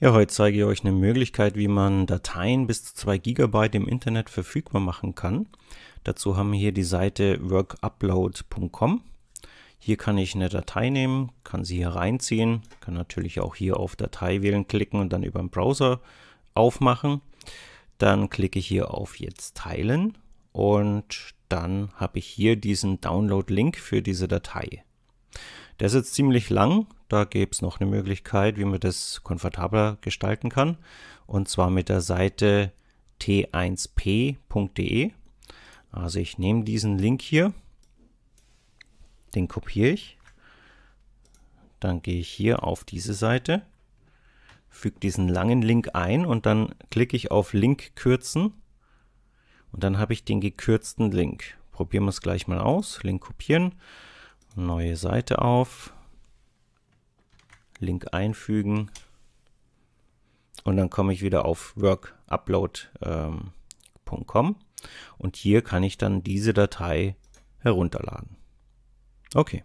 Ja, heute zeige ich euch eine Möglichkeit, wie man Dateien bis zu 2 GB im Internet verfügbar machen kann. Dazu haben wir hier die Seite workupload.com. Hier kann ich eine Datei nehmen, kann sie hier reinziehen, kann natürlich auch hier auf Datei wählen klicken und dann über den Browser aufmachen. Dann klicke ich hier auf Jetzt teilen und dann habe ich hier diesen Download-Link für diese Datei. Der ist jetzt ziemlich lang. Da gäbe es noch eine Möglichkeit, wie man das komfortabler gestalten kann. Und zwar mit der Seite t1p.de. Also ich nehme diesen Link hier, den kopiere ich. Dann gehe ich hier auf diese Seite, füge diesen langen Link ein und dann klicke ich auf Link kürzen. Und dann habe ich den gekürzten Link. Probieren wir es gleich mal aus. Link kopieren. Neue Seite auf. Link einfügen. Und dann komme ich wieder auf workupload.com. Ähm, und hier kann ich dann diese Datei herunterladen. Okay.